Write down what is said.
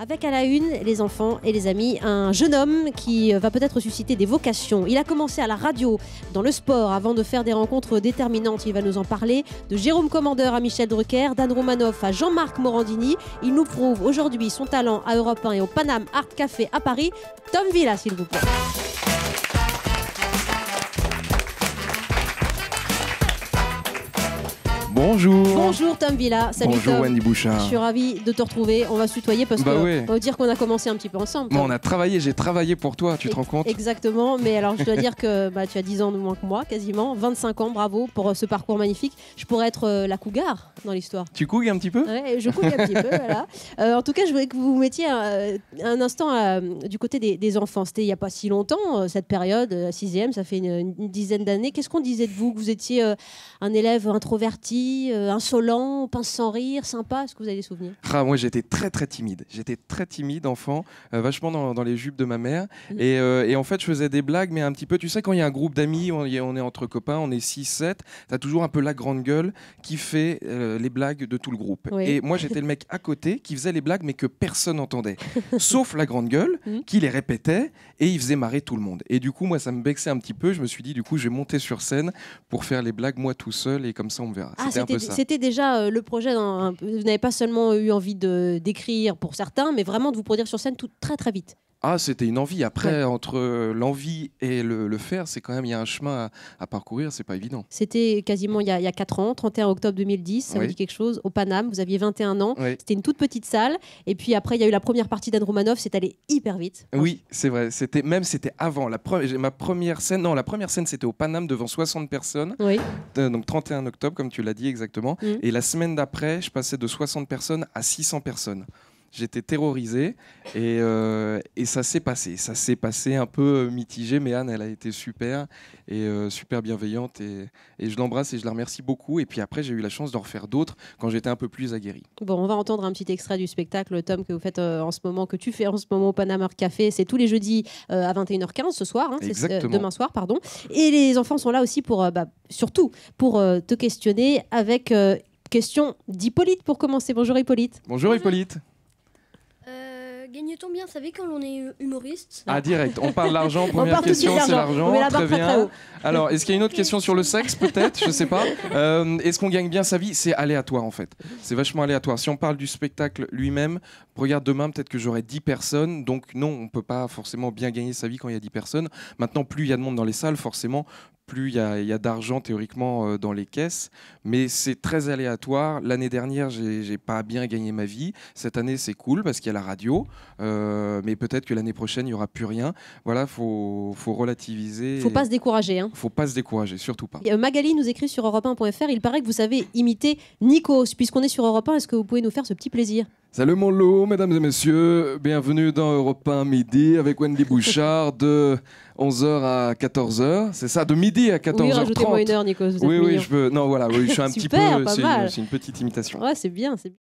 Avec à la une, les enfants et les amis, un jeune homme qui euh, va peut-être susciter des vocations. Il a commencé à la radio, dans le sport, avant de faire des rencontres déterminantes. Il va nous en parler. De Jérôme Commandeur à Michel Drucker, d'Anne Romanoff à Jean-Marc Morandini. Il nous prouve aujourd'hui son talent à Europe 1 et au Paname Art Café à Paris. Tom Villa, s'il vous plaît. Bonjour. Bonjour Tom Villa. Salut Bonjour Wendy Bouchard. Je suis ravie de te retrouver. On va se tutoyer parce bah qu'on va dire qu'on a commencé un petit peu ensemble. on a travaillé, j'ai travaillé pour toi, tu te rends compte Exactement, mais alors je dois dire que bah, tu as 10 ans de moins que moi, quasiment. 25 ans, bravo pour euh, ce parcours magnifique. Je pourrais être euh, la cougar dans l'histoire. Tu cougues un petit peu Ouais, je cougue un petit peu, euh, en tout cas, je voulais que vous vous mettiez un, instant du côté des, enfants. C'était il n'y a pas si longtemps, cette période, la 6 ça fait une, une dizaine d'années. Qu'est-ce qu'on disait de vous Que vous étiez un élève introverti euh, insolent, pince sans rire, sympa Est-ce que vous avez des souvenirs ah, Moi, j'étais très, très timide. J'étais très timide, enfant, euh, vachement dans, les jupes de ma mère. Mm. Euh, et, en fait, je faisais des blagues, mais un petit peu. Tu sais, quand il y a un groupe d'amis, on, est entre copains, on est 6-7, t'as toujours un peu la grande gueule qui fait les blagues de tout le groupe. Et moi, j'étais le mec à côté qui faisait les blagues, mais que personne n'entendait. Sauf la grande gueule mm. qui les répétait et il faisait marrer tout le monde. Et du coup, moi, ça me vexait un petit peu. Je me suis dit, du coup, je vais monter sur scène pour faire les blagues moi tout seul et comme ça on verra. Ah, c'était déjà euh, le projet. vous n'avez pas seulement eu envie d'écrire pour certains, mais vraiment de vous produire sur scène tout très très vite. Ah, c'était une envie. Après, entre euh, l'envie et le, faire, c'est quand même, il y a un chemin à, à parcourir, c'est pas évident. C'était quasiment il y, a, 4 ans, 31 octobre 2010, ça dit quelque chose, au Paname, vous aviez 21 ans, c'était une toute petite salle, et puis après, il y a eu la première partie d'Anne Romanov, c'est allé hyper vite. Oui, c'est vrai, c'était même c'était avant, la ma première scène, non, la première scène c'était au Paname devant 60 personnes, oui. Euh, donc 31 octobre, comme tu l'as dit exactement, mmh. et la semaine d'après, je passais de 60 personnes à 600 personnes j'étais terrorisé euh, et, ça s'est passé. Ça s'est passé un peu mitigé, mais Anne, elle a été super et euh, super bienveillante et, je l'embrasse et je la remercie beaucoup. Et puis après, j'ai eu la chance d'en refaire d'autres quand j'étais un peu plus aguerri. Bon, on va entendre un petit extrait du spectacle, Tom, que vous faites euh, en ce moment, que tu fais en ce moment au Panama Café. C'est tous les jeudis à 21h15 ce soir, hein, c'est demain soir, pardon. Et les enfants sont là aussi pour, bah, surtout, pour te questionner avec question d'Hippolyte pour commencer. Bonjour Hippolyte. Bonjour. Hippolyte gagne-t-on bien sa vie quand on est euh, humoriste Ah, direct, on parle l'argent, Première question, c'est l'argent. Très bien. Alors, est-ce qu'il y a une autre question sur le sexe, peut-être Je sais pas. Euh, est-ce qu'on gagne bien sa vie C'est aléatoire, en fait. C'est vachement aléatoire. Si on parle du spectacle lui-même, regarde demain, peut-être que j'aurai 10 personnes. Donc, non, on peut pas forcément bien gagner sa vie quand il y a 10 personnes. Maintenant, plus il y a de monde dans les salles, forcément, plus il y a, d'argent théoriquement euh, dans les caisses. Mais c'est très aléatoire. L'année dernière, j'ai pas bien gagné ma vie. Cette année, c'est cool parce qu'il y a la radio. Euh, mais peut-être que l'année prochaine, il n'y aura plus rien. Voilà, faut, faut relativiser. Faut pas se décourager. Hein. Faut pas se décourager, surtout pas. Euh, Magali nous écrit sur europe1.fr. Il paraît que vous savez imiter Nikos. Puisqu'on est sur Europe 1, est-ce que vous pouvez nous faire ce petit plaisir Salut mon loup, mesdames et messieurs, bienvenue dans Europe 1 midi avec Wendy Bouchard de 11h à 14h. C'est ça, de midi à 14h30. Oui, rajoutez-moi une heure, Nico. oui, oui, je veux. Non, voilà, je suis un petit peu. C'est une, une petite imitation. Ouais, c'est bien, c'est bien.